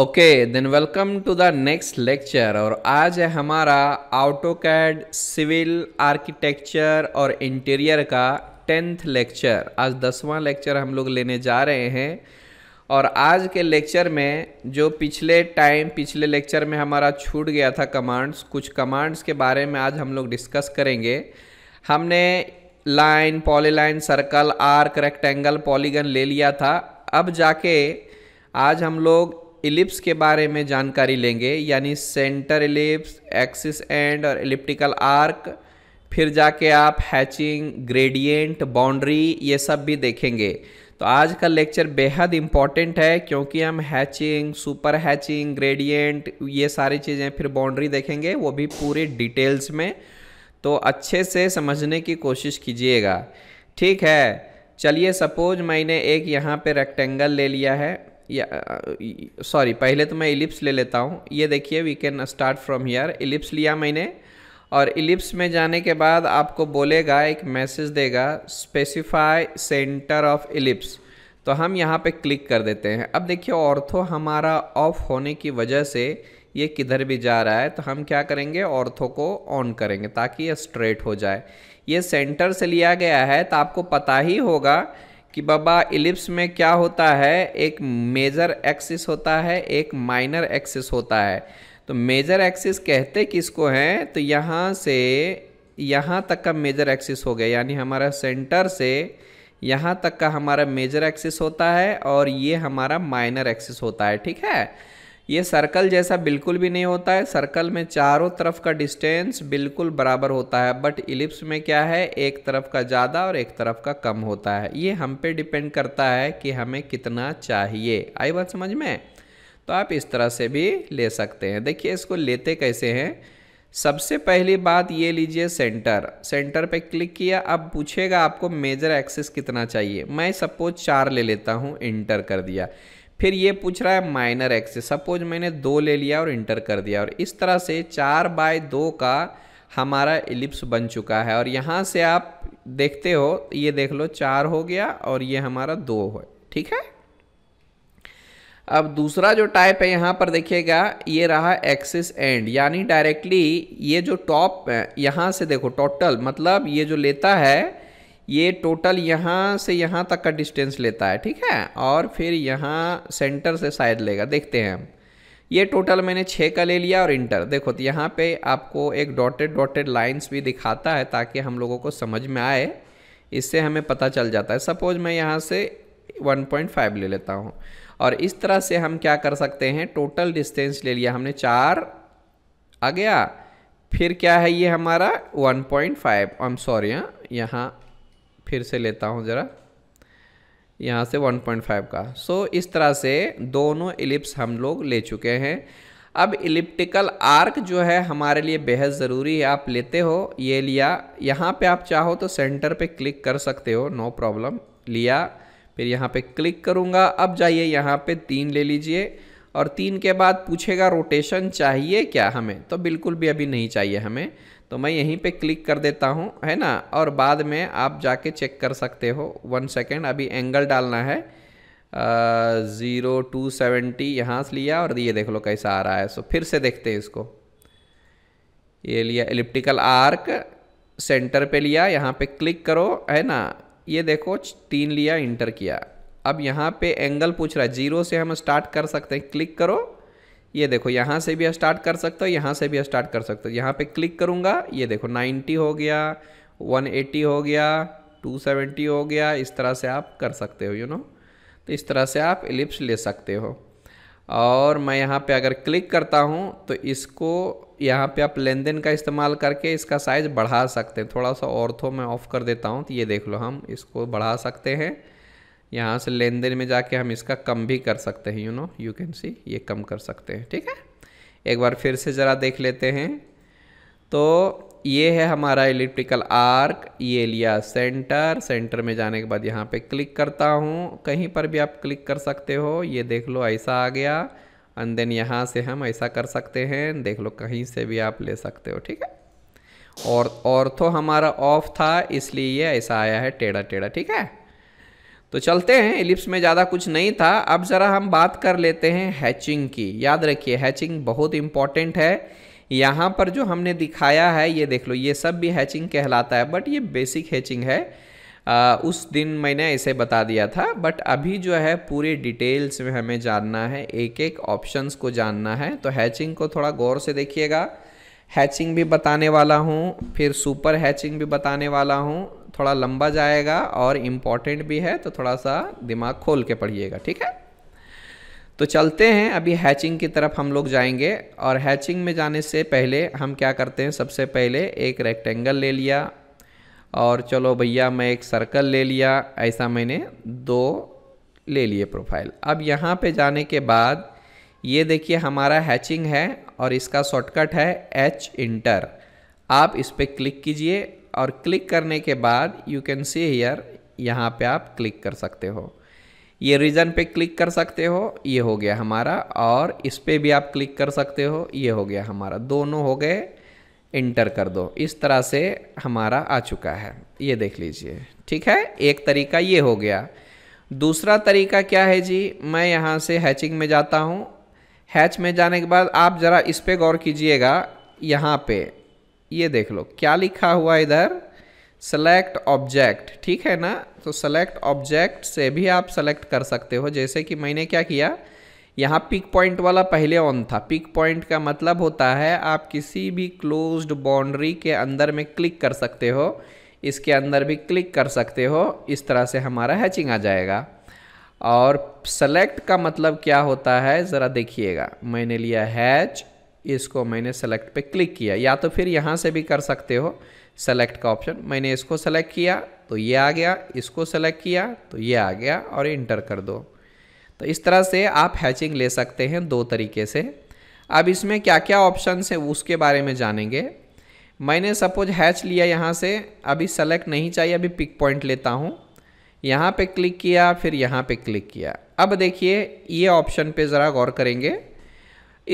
Okay then welcome to the next lecture और आज है हमारा ऑटो कैड सिविल आर्किटेक्चर और इंटीरियर का टेंथ लेक्चर आज दसवां लेक्चर हम लोग लेने जा रहे हैं और आज के लेक्चर में जो पिछले टाइम पिछले लेक्चर में हमारा छूट गया था कमांड्स कुछ कमांड्स के बारे में आज हम लोग डिस्कस करेंगे हमने line polyline circle arc rectangle polygon ले लिया था अब जाके आज हम लोग इलिप्स के बारे में जानकारी लेंगे यानी सेंटर इलिप्स एक्सिस एंड और इलिप्टिकल आर्क फिर जाके आप हैचिंग ग्रेडियंट बाउंड्री ये सब भी देखेंगे तो आज का लेक्चर बेहद इम्पॉर्टेंट है क्योंकि हम हैचिंग सुपर हैचिंग ग्रेडियंट ये सारी चीज़ें फिर बाउंड्री देखेंगे वो भी पूरे डिटेल्स में तो अच्छे से समझने की कोशिश कीजिएगा ठीक है चलिए सपोज मैंने एक यहाँ पे रेक्टेंगल ले लिया है सॉरी पहले तो मैं इलिप्स ले लेता हूँ ये देखिए we can start from here ellipse लिया मैंने और इलिप्स में जाने के बाद आपको बोलेगा एक मैसेज देगा स्पेसिफाई सेंटर ऑफ इलिप्स तो हम यहाँ पे क्लिक कर देते हैं अब देखिए ऑर्थो हमारा ऑफ होने की वजह से ये किधर भी जा रहा है तो हम क्या करेंगे ऑर्थो को ऑन करेंगे ताकि ये स्ट्रेट हो जाए ये सेंटर से लिया गया है तो आपको पता ही होगा कि बाबा इलिप्स में क्या होता है एक मेजर एक्सिस होता है एक माइनर एक्सिस होता है तो मेजर एक्सिस कहते किसको हैं तो यहाँ से यहाँ तक का मेजर एक्सिस हो गया यानी हमारा सेंटर से यहाँ तक का हमारा मेजर एक्सिस होता है और ये हमारा माइनर एक्सिस होता है ठीक है ये सर्कल जैसा बिल्कुल भी नहीं होता है सर्कल में चारों तरफ का डिस्टेंस बिल्कुल बराबर होता है बट इलिप्स में क्या है एक तरफ का ज़्यादा और एक तरफ का कम होता है ये हम पे डिपेंड करता है कि हमें कितना चाहिए आई बात समझ में तो आप इस तरह से भी ले सकते हैं देखिए इसको लेते कैसे हैं सबसे पहली बात ये लीजिए सेंटर सेंटर पे क्लिक किया अब पूछेगा आपको मेजर एक्सेस कितना चाहिए मैं सपोज चार ले लेता हूँ इंटर कर दिया फिर ये पूछ रहा है माइनर एक्स सपोज मैंने दो ले लिया और इंटर कर दिया और इस तरह से चार बाय दो का हमारा इलिप्स बन चुका है और यहाँ से आप देखते हो ये देख लो चार हो गया और ये हमारा दो हो ठीक है अब दूसरा जो टाइप है यहाँ पर देखिएगा ये रहा एक्सिस एंड यानी डायरेक्टली ये जो टॉप यहाँ से देखो टोटल मतलब ये जो लेता है ये टोटल यहाँ से यहाँ तक का डिस्टेंस लेता है ठीक है और फिर यहाँ सेंटर से साइड लेगा देखते हैं हम ये टोटल मैंने छः का ले लिया और इंटर देखो तो यहाँ पे आपको एक डॉटेड डॉटेड लाइंस भी दिखाता है ताकि हम लोगों को समझ में आए इससे हमें पता चल जाता है सपोज मैं यहाँ से 1.5 ले लेता हूँ और इस तरह से हम क्या कर सकते हैं टोटल डिस्टेंस ले लिया हमने चार आ गया फिर क्या है ये हमारा 1.5 आई एम सॉरी यहाँ फिर से लेता हूँ ज़रा यहाँ से 1.5 का सो so, इस तरह से दोनों इलिप्स हम लोग ले चुके हैं अब इलिप्टिकल आर्क जो है हमारे लिए बेहद ज़रूरी है आप लेते हो ये लिया यहाँ पे आप चाहो तो सेंटर पे क्लिक कर सकते हो नो प्रॉब्लम लिया फिर यहाँ पे क्लिक करूँगा अब जाइए यहाँ पे तीन ले लीजिए और तीन के बाद पूछेगा रोटेशन चाहिए क्या हमें तो बिल्कुल भी अभी नहीं चाहिए हमें तो मैं यहीं पे क्लिक कर देता हूँ है ना और बाद में आप जाके चेक कर सकते हो वन सेकेंड अभी एंगल डालना है ज़ीरो टू सेवेंटी यहाँ से लिया और ये देख लो कैसा आ रहा है सो फिर से देखते हैं इसको ये लिया इलिप्टिकल आर्क सेंटर पे लिया यहाँ पे क्लिक करो है ना ये देखो तीन लिया इंटर किया अब यहाँ पे एंगल पूछ रहा है जीरो से हम स्टार्ट कर सकते हैं क्लिक करो ये देखो यहाँ से भी स्टार्ट कर सकते हो यहाँ से भी स्टार्ट कर सकते हो यहाँ पे क्लिक करूँगा ये देखो 90 हो गया 180 हो गया 270 हो गया इस तरह से आप कर सकते हो यू you नो know? तो इस तरह से आप एलिप्स ले सकते हो और मैं यहाँ पे अगर क्लिक करता हूँ तो इसको यहाँ पे आप लेन देन का इस्तेमाल करके इसका साइज़ बढ़ा सकते हैं थोड़ा सा औरतों में ऑफ़ कर देता हूँ तो ये देख लो हम इसको बढ़ा सकते हैं यहाँ से लेन देन में जाके हम इसका कम भी कर सकते हैं you know you can see ये कम कर सकते हैं ठीक है एक बार फिर से ज़रा देख लेते हैं तो ये है हमारा इलेक्ट्रिकल आर्क ये लिया सेंटर सेंटर में जाने के बाद यहाँ पे क्लिक करता हूँ कहीं पर भी आप क्लिक कर सकते हो ये देख लो ऐसा आ गया एंड देन यहाँ से हम ऐसा कर सकते हैं देख लो कहीं से भी आप ले सकते हो ठीक है और और तो हमारा ऑफ था इसलिए ये ऐसा आया है टेढ़ा टेढ़ा ठीक है तो चलते हैं एलिप्स में ज़्यादा कुछ नहीं था अब ज़रा हम बात कर लेते हैं हैचिंग की याद रखिए हैचिंग बहुत इम्पॉर्टेंट है यहाँ पर जो हमने दिखाया है ये देख लो ये सब भी हैचिंग कहलाता है बट ये बेसिक हैचिंग है आ, उस दिन मैंने इसे बता दिया था बट अभी जो है पूरे डिटेल्स में हमें जानना है एक एक ऑप्शंस को जानना है तो हैचिंग को थोड़ा गौर से देखिएगा हैचिंग भी बताने वाला हूँ फिर सुपर हैचिंग भी बताने वाला हूँ थोड़ा लंबा जाएगा और इम्पॉर्टेंट भी है तो थोड़ा सा दिमाग खोल के पढ़िएगा ठीक है तो चलते हैं अभी हैचिंग की तरफ हम लोग जाएंगे और हैचिंग में जाने से पहले हम क्या करते हैं सबसे पहले एक रेक्टेंगल ले लिया और चलो भैया मैं एक सर्कल ले लिया ऐसा मैंने दो ले लिए प्रोफाइल अब यहाँ पे जाने के बाद ये देखिए हमारा हैचिंग है और इसका शॉर्टकट है एच इंटर आप इस पर क्लिक कीजिए और क्लिक करने के बाद यू कैन सी हेयर यहाँ पे आप क्लिक कर सकते हो ये रीजन पे क्लिक कर सकते हो ये हो गया हमारा और इस पर भी आप क्लिक कर सकते हो ये हो गया हमारा दोनों हो गए इंटर कर दो इस तरह से हमारा आ चुका है ये देख लीजिए ठीक है एक तरीका ये हो गया दूसरा तरीका क्या है जी मैं यहाँ से हैचिंग में जाता हूँ हैच में जाने के बाद आप ज़रा इस पर गौर कीजिएगा यहाँ पे ये देख लो क्या लिखा हुआ इधर सेलेक्ट ऑब्जेक्ट ठीक है ना तो सेलेक्ट ऑब्जेक्ट से भी आप सेलेक्ट कर सकते हो जैसे कि मैंने क्या किया यहाँ पिक पॉइंट वाला पहले ऑन था पिक पॉइंट का मतलब होता है आप किसी भी क्लोज्ड बाउंड्री के अंदर में क्लिक कर सकते हो इसके अंदर भी क्लिक कर सकते हो इस तरह से हमारा हैचिंग आ जाएगा और सेलेक्ट का मतलब क्या होता है ज़रा देखिएगा मैंने लिया हैच इसको मैंने सेलेक्ट पे क्लिक किया या तो फिर यहाँ से भी कर सकते हो सेलेक्ट का ऑप्शन मैंने इसको सेलेक्ट किया तो ये आ गया इसको सेलेक्ट किया तो ये आ गया और इंटर कर दो तो इस तरह से आप हैचिंग ले सकते हैं दो तरीके से अब इसमें क्या क्या ऑप्शन है उसके बारे में जानेंगे मैंने सपोज हैच लिया यहाँ से अभी सेलेक्ट नहीं चाहिए अभी पिक पॉइंट लेता हूँ यहाँ पे क्लिक किया फिर यहाँ पे क्लिक किया अब देखिए ये ऑप्शन पे ज़रा गौर करेंगे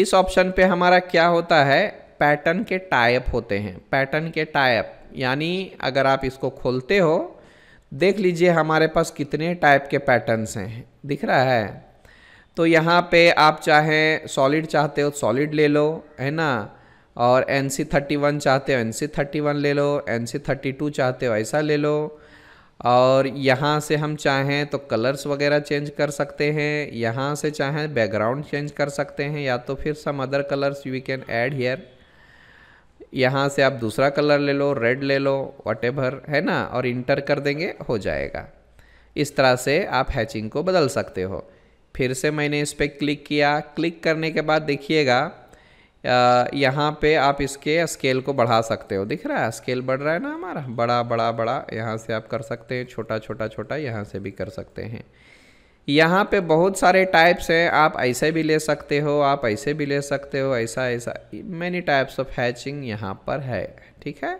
इस ऑप्शन पे हमारा क्या होता है पैटर्न के टाइप होते हैं पैटर्न के टाइप यानी अगर आप इसको खोलते हो देख लीजिए हमारे पास कितने टाइप के पैटर्नस हैं दिख रहा है तो यहाँ पे आप चाहें सॉलिड चाहते हो सॉलिड तो ले लो है ना और एन सी थर्टी वन चाहते हो एन सी थर्टी वन ले लो एन सी थर्टी टू चाहते हो ऐसा ले लो और यहाँ से हम चाहें तो कलर्स वगैरह चेंज कर सकते हैं यहाँ से चाहें बैकग्राउंड चेंज कर सकते हैं या तो फिर some other colours we can add here यहाँ से आप दूसरा कलर ले लो रेड ले लो वट है ना और इंटर कर देंगे हो जाएगा इस तरह से आप हैचिंग को बदल सकते हो फिर से मैंने इस पर क्लिक किया क्लिक करने के बाद देखिएगा यहाँ पे आप इसके स्केल को बढ़ा सकते हो दिख रहा है स्केल बढ़ रहा है ना हमारा बड़ा बड़ा बड़ा यहाँ से आप कर सकते हैं छोटा छोटा छोटा यहाँ से भी कर सकते हैं यहाँ पे बहुत सारे टाइप्स हैं आप ऐसे भी ले सकते हो आप ऐसे भी ले सकते हो ऐसा ऐसा मैनी टाइप्स ऑफ हैचिंग यहाँ पर है ठीक है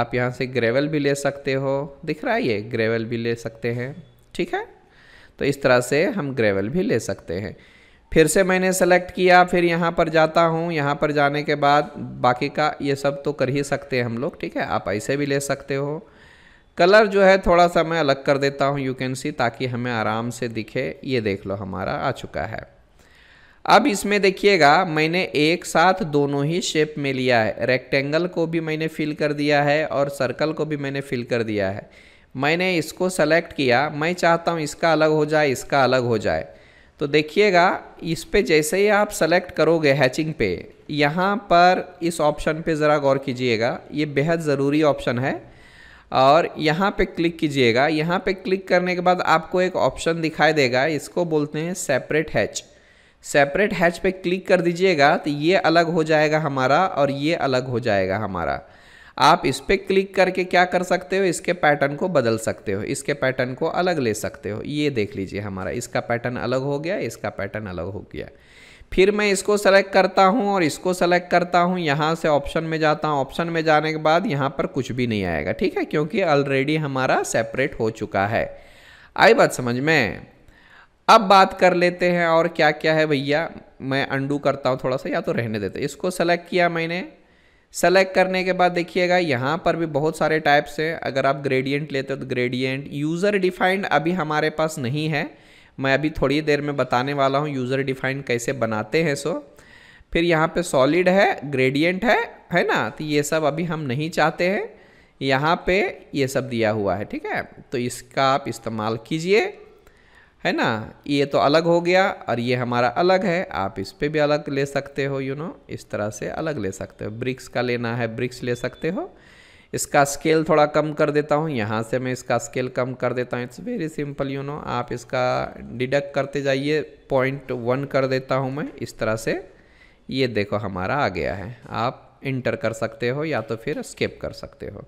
आप यहाँ से ग्रेवल भी ले सकते हो दिख रहा है ये ग्रेवल भी ले सकते हैं ठीक है तो इस तरह से हम ग्रेवल भी ले सकते हैं फिर से मैंने सेलेक्ट किया फिर यहाँ पर जाता हूँ यहाँ पर जाने के बाद बाकी का ये सब तो कर ही सकते हैं हम लोग ठीक है आप ऐसे भी ले सकते हो कलर जो है थोड़ा सा मैं अलग कर देता हूँ यू कैन सी ताकि हमें आराम से दिखे ये देख लो हमारा आ चुका है अब इसमें देखिएगा मैंने एक साथ दोनों ही शेप में लिया है रेक्टेंगल को भी मैंने फिल कर दिया है और सर्कल को भी मैंने फिल कर दिया है मैंने इसको सेलेक्ट किया मैं चाहता हूँ इसका अलग हो जाए इसका अलग हो जाए तो देखिएगा इस पर जैसे ही आप सेलेक्ट करोगे हैचिंग पे यहाँ पर इस ऑप्शन पे ज़रा गौर कीजिएगा ये बेहद ज़रूरी ऑप्शन है और यहाँ पे क्लिक कीजिएगा यहाँ पे क्लिक करने के बाद आपको एक ऑप्शन दिखाई देगा इसको बोलते हैं सेपरेट हैच सेपरेट हैच पे क्लिक कर दीजिएगा तो ये अलग हो जाएगा हमारा और ये अलग हो जाएगा हमारा आप इस पर क्लिक करके क्या कर सकते हो इसके पैटर्न को बदल सकते हो इसके पैटर्न को अलग ले सकते हो ये देख लीजिए हमारा इसका पैटर्न अलग हो गया इसका पैटर्न अलग हो गया फिर मैं इसको सेलेक्ट करता हूँ और इसको सेलेक्ट करता हूँ यहाँ से ऑप्शन में जाता हूँ ऑप्शन में जाने के बाद यहाँ पर कुछ भी नहीं आएगा ठीक है क्योंकि ऑलरेडी हमारा सेपरेट हो चुका है आई बात समझ में अब बात कर लेते हैं और क्या क्या है भैया मैं अंडू करता हूँ थोड़ा सा या तो रहने देते इसको सेलेक्ट किया मैंने सेलेक्ट करने के बाद देखिएगा यहाँ पर भी बहुत सारे टाइप्स हैं अगर आप ग्रेडियंट लेते हो तो ग्रेडियंट यूज़र डिफाइंड अभी हमारे पास नहीं है मैं अभी थोड़ी देर में बताने वाला हूँ यूज़र डिफाइंड कैसे बनाते हैं सो फिर यहाँ पे सॉलिड है ग्रेडियंट है है ना तो ये सब अभी हम नहीं चाहते हैं यहाँ पे ये सब दिया हुआ है ठीक है तो इसका आप इस्तेमाल कीजिए है ना ये तो अलग हो गया और ये हमारा अलग है आप इस पर भी अलग ले सकते हो यू you नो know, इस तरह से अलग ले सकते हो ब्रिक्स का लेना है ब्रिक्स ले सकते हो इसका स्केल थोड़ा कम कर देता हूँ यहाँ से मैं इसका स्केल कम कर देता हूँ it's very simple you know आप इसका डिडक्ट करते जाइए पॉइंट वन कर देता हूँ मैं इस तरह से ये देखो हमारा आ गया है आप इंटर कर सकते हो या तो फिर स्केप कर सकते हो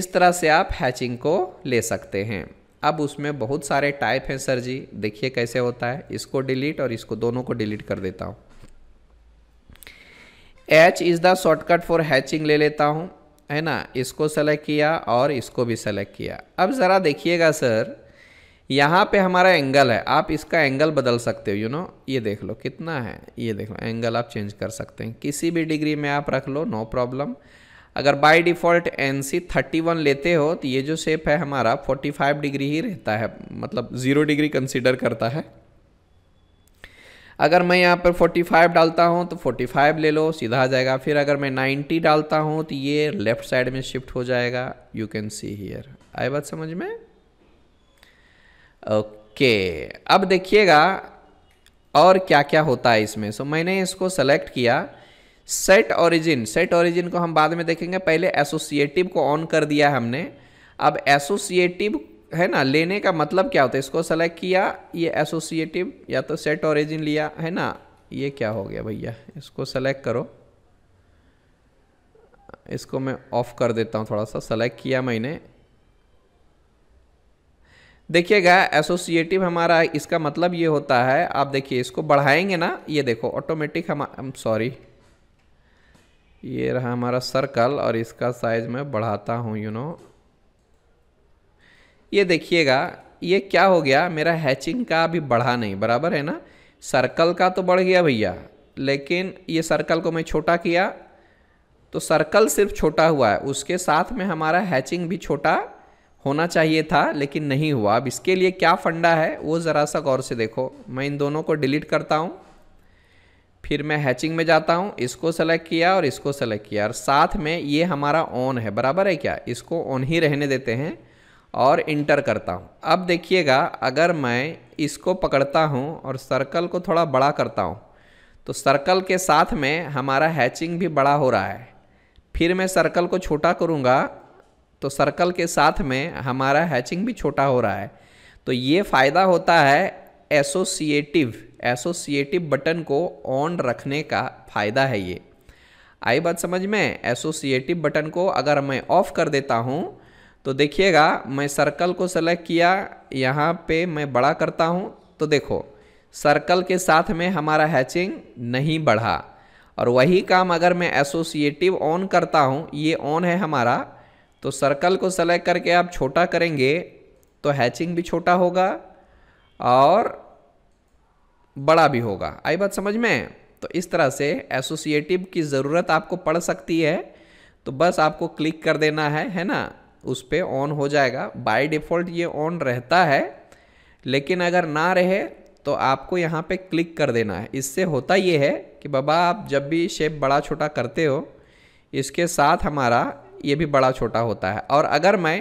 इस तरह से आप हैचिंग को ले सकते हैं अब उसमें बहुत सारे टाइप हैं सर जी देखिए कैसे होता है इसको डिलीट और इसको दोनों को डिलीट कर देता हूँ H is the shortcut for hatching ले लेता हूँ है ना इसको सेलेक्ट किया और इसको भी सेलेक्ट किया अब ज़रा देखिएगा सर यहाँ पे हमारा एंगल है आप इसका एंगल बदल सकते हो यू नो ये देख लो कितना है ये देख लो एंगल आप चेंज कर सकते हैं किसी भी डिग्री में आप रख लो नो प्रॉब्लम अगर by default N C thirty one लेते हो तो ये जो शेप है हमारा फोर्टी फाइव डिग्री ही रहता है मतलब ज़ीरो डिग्री कंसिडर करता है अगर मैं यहाँ पर 45 डालता हूँ तो 45 ले लो सीधा आ जाएगा फिर अगर मैं 90 डालता हूँ तो ये लेफ़्ट साइड में शिफ्ट हो जाएगा यू कैन सी हियर आई बात समझ में ओके okay. अब देखिएगा और क्या क्या होता है इसमें सो so, मैंने इसको सेलेक्ट किया सेट ऑरिजिन सेट ऑरिजिन को हम बाद में देखेंगे पहले एसोसिएटिव को ऑन कर दिया हमने अब एसोसिएटिव है ना लेने का मतलब क्या होता है इसको सेलेक्ट किया ये एसोसिएटिव या तो सेट ऑरिजिन लिया है ना ये क्या हो गया भैया इसको सेलेक्ट करो इसको मैं ऑफ कर देता हूँ थोड़ा सा सेलेक्ट किया मैंने देखिएगा एसोसिएटिव हमारा इसका मतलब ये होता है आप देखिए इसको बढ़ाएंगे ना ये देखो ऑटोमेटिक हम सॉरी ये रहा हमारा सर्कल और इसका साइज मैं बढ़ाता हूँ यू नो ये देखिएगा ये क्या हो गया मेरा हैचिंग का अभी बढ़ा नहीं बराबर है ना सर्कल का तो बढ़ गया भैया लेकिन ये सर्कल को मैं छोटा किया तो सर्कल सिर्फ छोटा हुआ है उसके साथ में हमारा हैचिंग भी छोटा होना चाहिए था लेकिन नहीं हुआ अब इसके लिए क्या फंडा है वो ज़रा सा गौर से देखो मैं इन दोनों को डिलीट करता हूँ फिर मैं हैचिंग में जाता हूँ इसको सेलेक्ट किया और इसको सेलेक्ट किया और साथ में ये हमारा ऑन है बराबर है क्या इसको ऑन ही रहने देते हैं और इंटर करता हूँ अब देखिएगा अगर मैं इसको पकड़ता हूँ और सर्कल को थोड़ा बड़ा करता हूँ तो सर्कल के साथ में हमारा हैचिंग भी बड़ा हो रहा है फिर मैं सर्कल को छोटा करूँगा तो सर्कल के साथ में हमारा हैचिंग भी छोटा हो रहा है तो ये फ़ायदा होता है एसोसिएटिव एसोसिएटिव बटन को ऑन रखने का फ़ायदा है ये आई बात समझ में एसोसिएटिव बटन को अगर मैं ऑफ़ कर देता हूँ तो देखिएगा मैं सर्कल को सेलेक्ट किया यहाँ पे मैं बड़ा करता हूँ तो देखो सर्कल के साथ में हमारा हैचिंग नहीं बढ़ा और वही काम अगर मैं एसोसिएटिव ऑन करता हूँ ये ऑन है हमारा तो सर्कल को सेलेक्ट करके आप छोटा करेंगे तो हैचिंग भी छोटा होगा और बड़ा भी होगा आई बात समझ में तो इस तरह से एसोसिएटिव की ज़रूरत आपको पड़ सकती है तो बस आपको क्लिक कर देना है है ना उस पर ऑन हो जाएगा बाय डिफ़ॉल्ट ये ऑन रहता है लेकिन अगर ना रहे तो आपको यहाँ पे क्लिक कर देना है इससे होता ये है कि बाबा आप जब भी शेप बड़ा छोटा करते हो इसके साथ हमारा ये भी बड़ा छोटा होता है और अगर मैं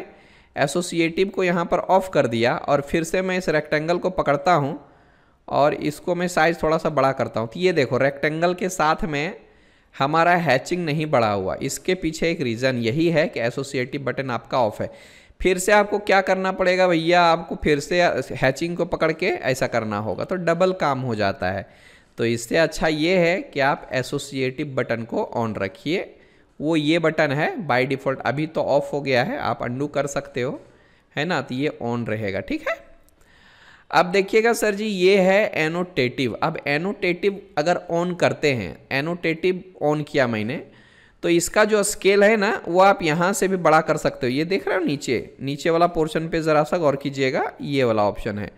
एसोसिएटिव को यहाँ पर ऑफ़ कर दिया और फिर से मैं इस रेक्टेंगल को पकड़ता हूँ और इसको मैं साइज़ थोड़ा सा बड़ा करता हूँ तो ये देखो रेक्टेंगल के साथ में हमारा हैचिंग नहीं बढ़ा हुआ इसके पीछे एक रीज़न यही है कि एसोसिएटिव बटन आपका ऑफ है फिर से आपको क्या करना पड़ेगा भैया आपको फिर से हैचिंग को पकड़ के ऐसा करना होगा तो डबल काम हो जाता है तो इससे अच्छा ये है कि आप एसोसिएटिव बटन को ऑन रखिए वो ये बटन है बाय डिफ़ॉल्ट अभी तो ऑफ हो गया है आप अंडू कर सकते हो है ना तो ये ऑन रहेगा ठीक है अब देखिएगा सर जी ये है एनोटेटिव अब एनोटेटिव अगर ऑन करते हैं एनोटेटिव ऑन किया मैंने तो इसका जो स्केल है ना वो आप यहाँ से भी बड़ा कर सकते हो ये देख रहे हो नीचे नीचे वाला पोर्शन पे ज़रा सा गौर कीजिएगा ये वाला ऑप्शन है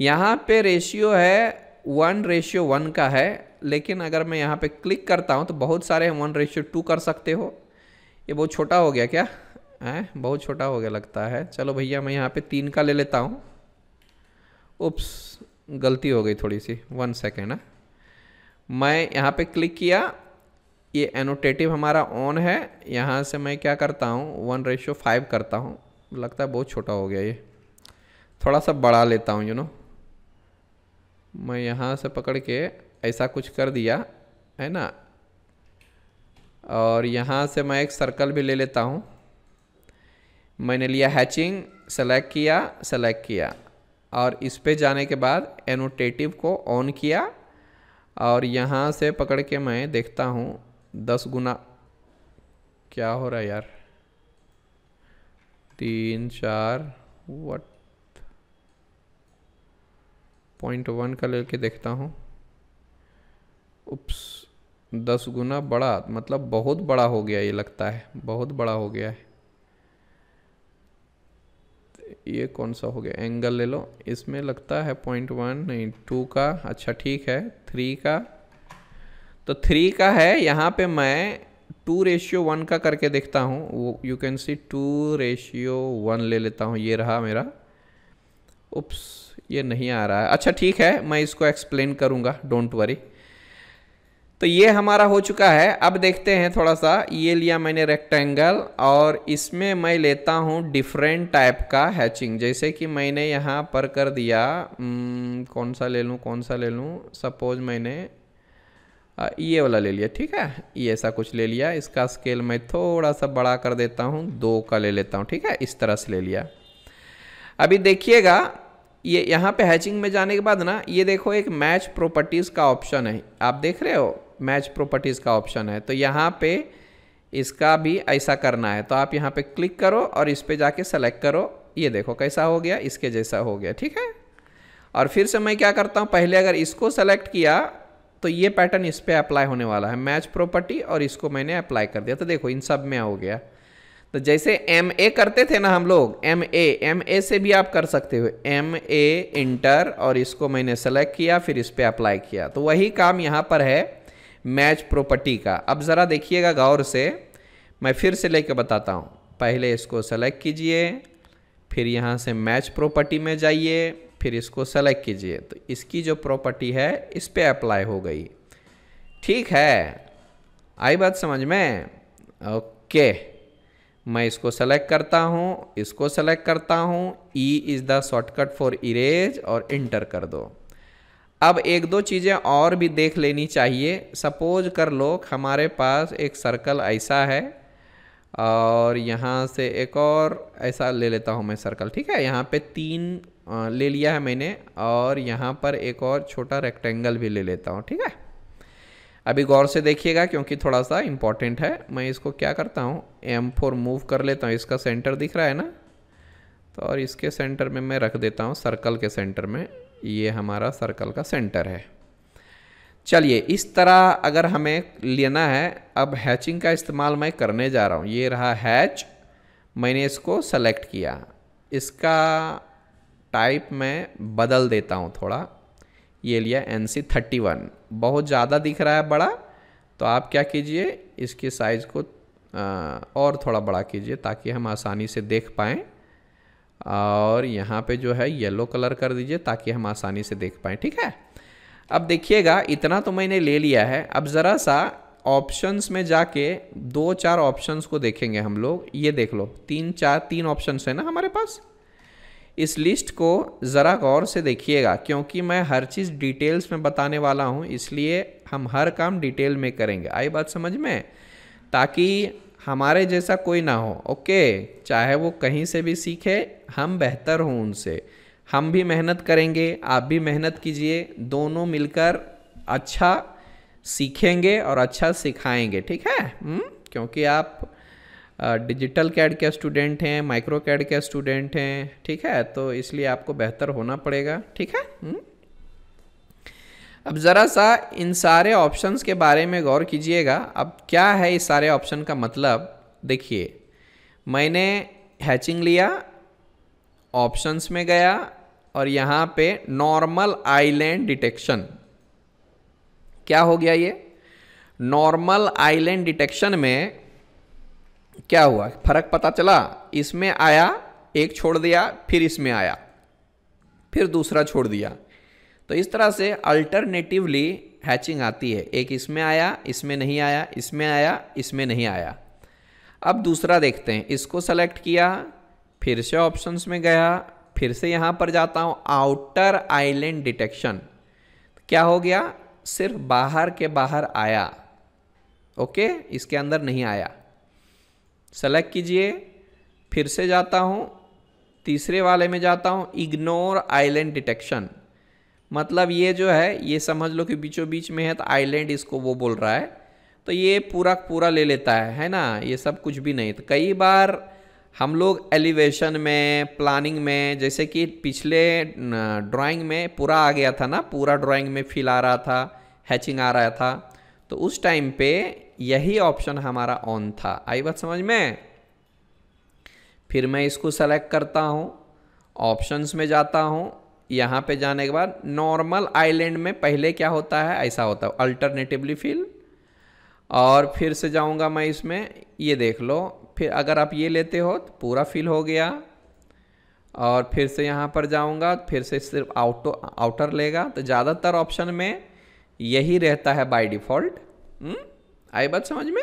यहाँ पे रेशियो है वन रेशियो वन का है लेकिन अगर मैं यहाँ पे क्लिक करता हूँ तो बहुत सारे वन रेशियो टू कर सकते हो ये बहुत छोटा हो गया क्या है बहुत छोटा हो गया लगता है चलो भैया मैं यहाँ पर तीन का ले लेता हूँ उप्स गलती हो गई थोड़ी सी वन सेकेंड है मैं यहाँ पे क्लिक किया ये एनोटेटिव हमारा ऑन है यहाँ से मैं क्या करता हूँ वन रेशो फाइव करता हूँ लगता है बहुत छोटा हो गया ये थोड़ा सा बढ़ा लेता हूँ यू नो मैं यहाँ से पकड़ के ऐसा कुछ कर दिया है ना और यहाँ से मैं एक सर्कल भी ले लेता हूँ मैंने लिया हैचिंग सेलेक्ट किया सेलेक्ट किया और इस पे जाने के बाद एनोटेटिव को ऑन किया और यहाँ से पकड़ के मैं देखता हूँ दस गुना क्या हो रहा है यार तीन चार वट पॉइंट वन का लेके देखता हूँ उप्स दस गुना बड़ा मतलब बहुत बड़ा हो गया ये लगता है बहुत बड़ा हो गया है ये कौन सा हो गया एंगल ले लो इसमें लगता है पॉइंट वन नहीं टू का अच्छा ठीक है थ्री का तो थ्री का है यहाँ पे मैं टू रेशियो वन का करके देखता हूँ वो you can see two ratio one ले लेता हूँ ये रहा मेरा उप्स ये नहीं आ रहा है अच्छा ठीक है मैं इसको एक्सप्लेन करूँगा डोंट वरी तो ये हमारा हो चुका है अब देखते हैं थोड़ा सा ये लिया मैंने रेक्टेंगल और इसमें मैं लेता हूँ डिफरेंट टाइप का हैचिंग जैसे कि मैंने यहाँ पर कर दिया हम्म, कौन सा ले लूँ कौन सा ले लूँ सपोज मैंने ये वाला ले लिया ठीक है ये ऐसा कुछ ले लिया इसका स्केल मैं थोड़ा सा बड़ा कर देता हूँ दो का ले लेता हूँ ठीक है इस तरह से ले लिया अभी देखिएगा ये यहाँ पे हैचिंग में जाने के बाद ना ये देखो एक मैच प्रॉपर्टीज़ का ऑप्शन है आप देख रहे हो मैच प्रॉपर्टीज़ का ऑप्शन है तो यहाँ पे इसका भी ऐसा करना है तो आप यहाँ पे क्लिक करो और इस पर जाके सेलेक्ट करो ये देखो कैसा हो गया इसके जैसा हो गया ठीक है और फिर से मैं क्या करता हूँ पहले अगर इसको सेलेक्ट किया तो ये पैटर्न इस पर अप्लाई होने वाला है मैच प्रॉपर्टी और इसको मैंने अप्लाई कर दिया तो देखो इन सब में हो गया तो जैसे एम ए करते थे ना हम लोग एम ए एम ए से भी आप कर सकते हो एम ए इंटर और इसको मैंने सेलेक्ट किया फिर इस पर अप्लाई किया तो वही काम यहाँ पर है मैच प्रॉपर्टी का अब ज़रा देखिएगा गौर से मैं फिर से लेके बताता हूँ पहले इसको सेलेक्ट कीजिए फिर यहाँ से मैच प्रॉपर्टी में जाइए फिर इसको सेलेक्ट कीजिए तो इसकी जो प्रॉपर्टी है इस पर अप्लाई हो गई ठीक है आई बात समझ में ओके मैं इसको सेलेक्ट करता हूँ इसको सेलेक्ट करता हूँ E is the shortcut for erase और इंटर कर दो अब एक दो चीज़ें और भी देख लेनी चाहिए सपोज कर लो हमारे पास एक सर्कल ऐसा है और यहाँ से एक और ऐसा ले लेता हूँ मैं सर्कल ठीक है यहाँ पे तीन ले लिया है मैंने और यहाँ पर एक और छोटा रेक्टेंगल भी ले लेता हूँ ठीक है अभी गौर से देखिएगा क्योंकि थोड़ा सा इम्पॉर्टेंट है मैं इसको क्या करता हूँ एम फोर मूव कर लेता हूँ इसका सेंटर दिख रहा है ना तो और इसके सेंटर में मैं रख देता हूँ सर्कल के सेंटर में ये हमारा सर्कल का सेंटर है चलिए इस तरह अगर हमें लेना है अब हैचिंग का इस्तेमाल मैं करने जा रहा हूँ ये रहा हैच मैंने इसको सेलेक्ट किया इसका टाइप मैं बदल देता हूँ थोड़ा ये लिया एन सी थर्टी वन बहुत ज़्यादा दिख रहा है बड़ा तो आप क्या कीजिए इसके साइज़ को और थोड़ा बड़ा कीजिए ताकि हम आसानी से देख पाएँ और यहाँ पे जो है येलो कलर कर दीजिए ताकि हम आसानी से देख पाएँ ठीक है अब देखिएगा इतना तो मैंने ले लिया है अब ज़रा सा ऑप्शंस में जाके दो चार ऑप्शंस को देखेंगे हम लोग ये देख लो तीन चार तीन ऑप्शंस है ना हमारे पास इस लिस्ट को ज़रा गौर से देखिएगा क्योंकि मैं हर चीज़ डिटेल्स में बताने वाला हूँ इसलिए हम हर काम डिटेल में करेंगे आई बात समझ में ताकि हमारे जैसा कोई ना हो ओके चाहे वो कहीं से भी सीखे हम बेहतर हों उनसे हम भी मेहनत करेंगे आप भी मेहनत कीजिए दोनों मिलकर अच्छा सीखेंगे और अच्छा सिखाएंगे ठीक है हुँ? हम्म, क्योंकि आप डिजिटल कैड के स्टूडेंट हैं माइक्रो कैड के स्टूडेंट हैं ठीक है तो इसलिए आपको बेहतर होना पड़ेगा ठीक है हम्म। अब ज़रा सा इन सारे ऑप्शंस के बारे में गौर कीजिएगा अब क्या है इस सारे ऑप्शन का मतलब देखिए मैंने हैचिंग लिया ऑप्शंस में गया और यहाँ पे नॉर्मल आइलैंड डिटेक्शन क्या हो गया ये नॉर्मल आइलैंड डिटेक्शन में क्या हुआ फर्क पता चला इसमें आया एक छोड़ दिया फिर इसमें आया फिर दूसरा छोड़ दिया तो इस तरह से अल्टरनेटिवली हैचिंग आती है एक इसमें आया इसमें नहीं आया इसमें आया इसमें नहीं आया अब दूसरा देखते हैं इसको सेलेक्ट किया फिर से ऑप्शंस में गया फिर से यहाँ पर जाता हूँ आउटर आइलैंड डिटेक्शन क्या हो गया सिर्फ बाहर के बाहर आया ओके इसके अंदर नहीं आया सेलेक्ट कीजिए फिर से जाता हूँ तीसरे वाले में जाता हूँ इग्नोर आइलैंड डिटेक्शन मतलब ये जो है ये समझ लो कि बीचों बीच में है तो आइलैंड इसको वो बोल रहा है तो ये पूरा पूरा ले लेता है है ना ये सब कुछ भी नहीं तो कई बार हम लोग एलिवेशन में प्लानिंग में जैसे कि पिछले ड्राइंग में पूरा आ गया था ना पूरा ड्राइंग में फील आ रहा था हैचिंग आ रहा था तो उस टाइम पे यही ऑप्शन हमारा ऑन था आई बात समझ में फिर मैं इसको सेलेक्ट करता हूँ ऑप्शंस में जाता हूँ यहाँ पे जाने के बाद नॉर्मल आइलैंड में पहले क्या होता है ऐसा होता है अल्टरनेटिवली फिल और फिर से जाऊँगा मैं इसमें ये देख लो फिर अगर आप ये लेते हो तो पूरा फिल हो गया और फिर से यहाँ पर जाऊँगा फिर से सिर्फ आउटो आउटर लेगा तो ज़्यादातर ऑप्शन में यही रहता है बाई डिफ़ॉल्ट आई बात समझ में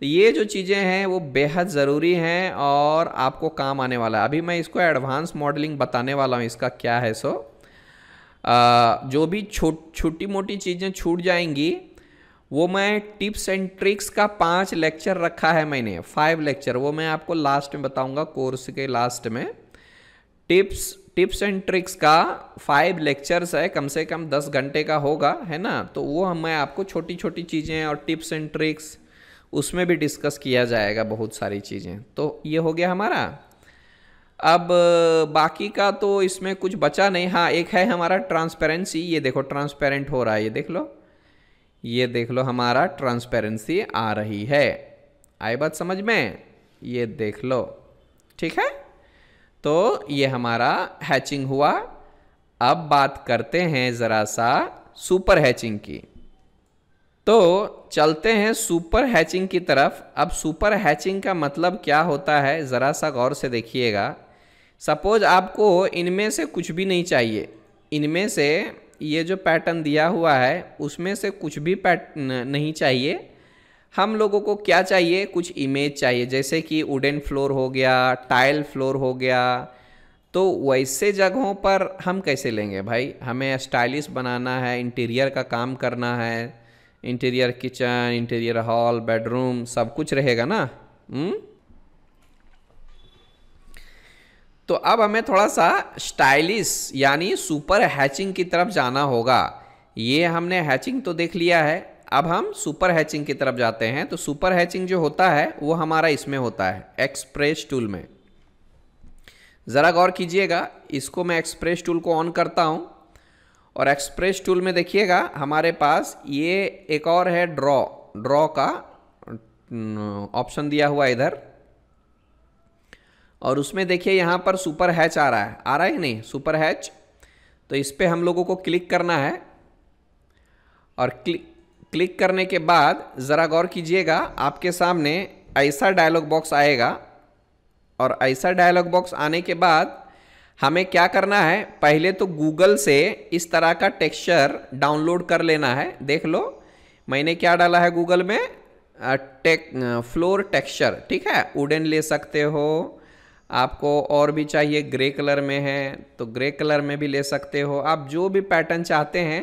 तो ये जो चीज़ें हैं वो बेहद ज़रूरी हैं और आपको काम आने वाला है अभी मैं इसको एडवांस मॉडलिंग बताने वाला हूँ इसका क्या है सो आ, जो भी छोट छोटी मोटी चीज़ें छूट जाएंगी वो मैं टिप्स एंड ट्रिक्स का पांच लेक्चर रखा है मैंने फाइव लेक्चर वो मैं आपको लास्ट में बताऊंगा कोर्स के लास्ट में टिप्स टिप्स एंड ट्रिक्स का फाइव लेक्चर्स है कम से कम दस घंटे का होगा है ना तो वो हम मैं आपको छोटी छोटी चीज़ें और टिप्स एंड ट्रिक्स उसमें भी डिस्कस किया जाएगा बहुत सारी चीज़ें तो ये हो गया हमारा अब बाकी का तो इसमें कुछ बचा नहीं हाँ एक है हमारा ट्रांसपेरेंसी ये देखो ट्रांसपेरेंट हो रहा है ये देख लो ये देख लो हमारा ट्रांसपेरेंसी आ रही है आई बात समझ में ये देख लो ठीक है तो ये हमारा हैचिंग हुआ अब बात करते हैं ज़रा सा सुपर हैचिंग की तो चलते हैं सुपर हैचिंग की तरफ अब सुपर हैचिंग का मतलब क्या होता है ज़रा सा गौर से देखिएगा सपोज आपको इनमें से कुछ भी नहीं चाहिए इनमें से ये जो पैटर्न दिया हुआ है उसमें से कुछ भी पैट नहीं चाहिए हम लोगों को क्या चाहिए कुछ इमेज चाहिए जैसे कि वुडन फ्लोर हो गया टाइल फ्लोर हो गया तो वैसे जगहों पर हम कैसे लेंगे भाई हमें स्टाइलिश बनाना है इंटीरियर का काम करना है interior kitchen interior hall bedroom सब कुछ रहेगा ना हुँ? हम्म? तो अब हमें थोड़ा सा स्टाइलिश यानी सुपर हैचिंग की तरफ जाना होगा ये हमने हैचिंग तो देख लिया है अब हम सुपर हैचिंग की तरफ जाते हैं तो सुपर हैचिंग जो होता है वो हमारा इसमें होता है एक्सप्रेस टूल में ज़रा गौर कीजिएगा इसको मैं एक्सप्रेस टूल को ऑन करता हूँ और एक्सप्रेस टूल में देखिएगा हमारे पास ये एक और है ड्रॉ ड्रॉ का ऑप्शन दिया हुआ इधर और उसमें देखिए यहाँ पर सुपर हैच आ रहा है आ रहा है कि नहीं सुपर हैच तो इस पर हम लोगों को क्लिक करना है और क्लिक क्लिक करने के बाद ज़रा गौर कीजिएगा आपके सामने ऐसा डायलॉग बॉक्स आएगा और ऐसा डायलॉग बॉक्स आने के बाद हमें क्या करना है पहले तो गूगल से इस तरह का टेक्सचर डाउनलोड कर लेना है देख लो मैंने क्या डाला है गूगल में टेक फ्लोर टेक्सचर ठीक है वुडन ले सकते हो आपको और भी चाहिए ग्रे कलर में है तो ग्रे कलर में भी ले सकते हो आप जो भी पैटर्न चाहते हैं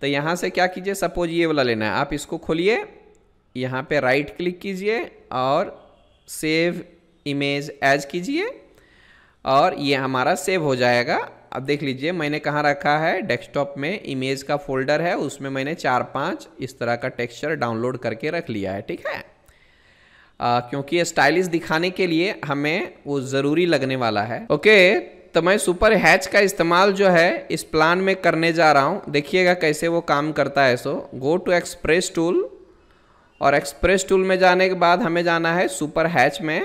तो यहाँ से क्या कीजिए सपोज ये वाला लेना है आप इसको खोलिए यहाँ पे राइट क्लिक कीजिए और सेव इमेज एज कीजिए और ये हमारा सेव हो जाएगा अब देख लीजिए मैंने कहाँ रखा है डेस्कटॉप में इमेज का फोल्डर है उसमें मैंने चार पाँच इस तरह का टेक्सचर डाउनलोड करके रख लिया है ठीक है आ, क्योंकि स्टाइलिश दिखाने के लिए हमें वो ज़रूरी लगने वाला है ओके तो मैं सुपर हैच का इस्तेमाल जो है इस प्लान में करने जा रहा हूँ देखिएगा कैसे वो काम करता है so go to express tool और एक्सप्रेस टूल में जाने के बाद हमें जाना है सुपर हैच में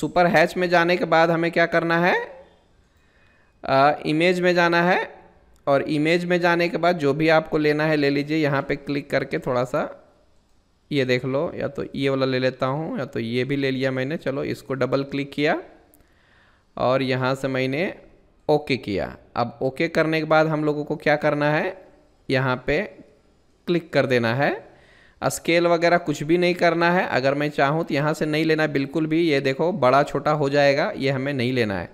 सुपर हैच में जाने के बाद हमें क्या करना है आ, इमेज में जाना है और इमेज में जाने के बाद जो भी आपको लेना है ले लीजिए यहाँ पे क्लिक करके थोड़ा सा ये देख लो या तो ये वाला ले लेता हूँ या तो ये भी ले लिया मैंने चलो इसको डबल क्लिक किया और यहाँ से मैंने ओके किया अब ओके करने के बाद हम लोगों को क्या करना है यहाँ पे क्लिक कर देना है स्केल वगैरह कुछ भी नहीं करना है अगर मैं चाहूँ तो यहाँ से नहीं लेना बिल्कुल भी ये देखो बड़ा छोटा हो जाएगा ये हमें नहीं लेना है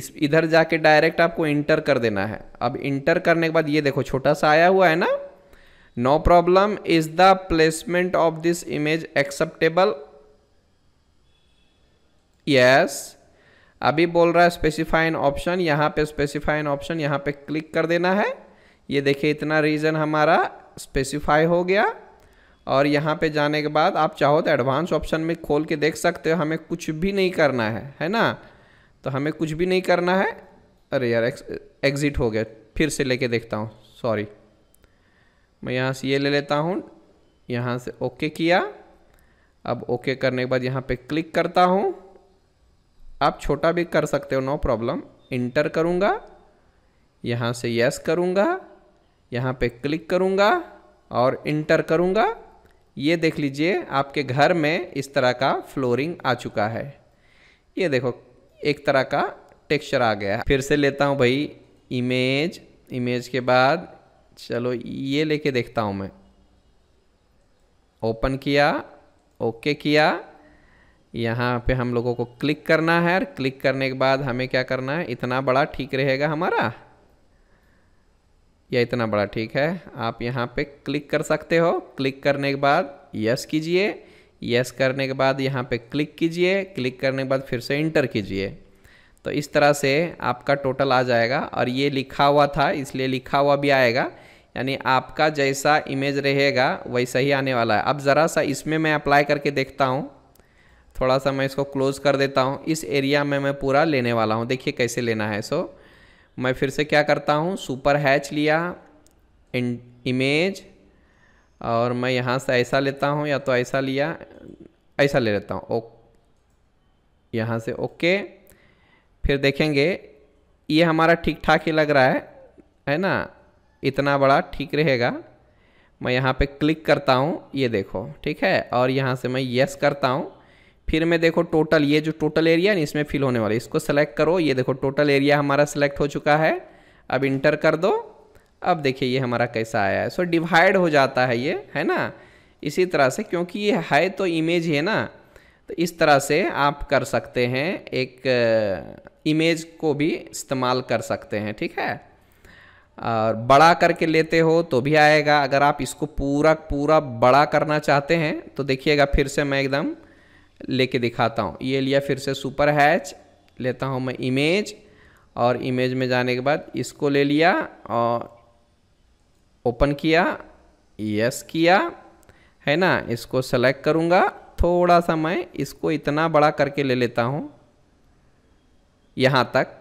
इस इधर जाके डायरेक्ट आपको इंटर कर देना है अब इंटर करने के बाद ये देखो छोटा सा आया हुआ है ना no problem is the placement of this image acceptable yes अभी बोल रहा है स्पेसिफाइन ऑप्शन यहाँ पे स्पेसिफाइन ऑप्शन यहाँ पे क्लिक कर देना है ये देखिए इतना रीजन हमारा स्पेसिफाई हो गया और यहाँ पे जाने के बाद आप चाहो तो एडवांस ऑप्शन में खोल के देख सकते हो हमें कुछ भी नहीं करना है है ना तो हमें कुछ भी नहीं करना है अरे यार एग्ज़िट हो गया फिर से लेके देखता हूँ सॉरी मैं यहाँ से ये ले लेता हूँ यहाँ से ओके किया अब ओके करने के बाद यहाँ पे क्लिक करता हूँ आप छोटा भी कर सकते हो नो प्रॉब्लम इंटर करूँगा यहाँ से यस करूँगा यहाँ पे क्लिक करूँगा और इंटर करूँगा ये देख लीजिए आपके घर में इस तरह का फ्लोरिंग आ चुका है ये देखो एक तरह का टेक्सचर आ गया फिर से लेता हूँ भाई इमेज इमेज के बाद चलो ये लेके देखता हूँ मैं ओपन किया ओके किया यहाँ पे हम लोगों को क्लिक करना है और क्लिक करने के बाद हमें क्या करना है इतना बड़ा ठीक रहेगा हमारा या इतना बड़ा ठीक है आप यहाँ पे क्लिक कर सकते हो क्लिक करने के बाद यस कीजिए यस करने के बाद यहाँ पे क्लिक कीजिए क्लिक करने के बाद फिर से इंटर कीजिए तो इस तरह से आपका टोटल आ जाएगा और ये लिखा हुआ था इसलिए लिखा हुआ भी आएगा यानी आपका जैसा इमेज रहेगा वैसा ही आने वाला है अब ज़रा सा इसमें मैं अप्लाई करके देखता हूँ थोड़ा सा मैं इसको क्लोज़ कर देता हूँ इस एरिया में मैं पूरा लेने वाला हूँ देखिए कैसे लेना है सो मैं फिर से क्या करता हूँ सुपर हैच लिया इमेज और मैं यहाँ से ऐसा लेता हूँ या तो ऐसा लिया ऐसा ले लेता हूँ ओ यहाँ से ओके फिर देखेंगे ये हमारा ठीक ठाक ही लग रहा है है ना इतना बड़ा ठीक रहेगा मैं यहाँ पे क्लिक करता हूँ ये देखो ठीक है और यहाँ से मैं यस करता हूँ फिर मैं देखो टोटल ये जो टोटल एरिया है इसमें फिल होने वाला इसको सेलेक्ट करो ये देखो टोटल एरिया हमारा सेलेक्ट हो चुका है अब इंटर कर दो अब देखिए ये हमारा कैसा आया है सो डिवाइड हो जाता है ये है ना इसी तरह से क्योंकि ये है तो इमेज है ना तो इस तरह से आप कर सकते हैं एक इमेज को भी इस्तेमाल कर सकते हैं ठीक है और बड़ा करके लेते हो तो भी आएगा अगर आप इसको पूरा पूरा बड़ा करना चाहते हैं तो देखिएगा फिर से मैं एकदम लेके दिखाता हूँ ये लिया फिर से सुपर हैच लेता हूँ मैं इमेज और इमेज में जाने के बाद इसको ले लिया और ओपन किया यस किया है ना इसको सेलेक्ट करूँगा थोड़ा सा मैं इसको इतना बड़ा करके ले लेता हूँ यहाँ तक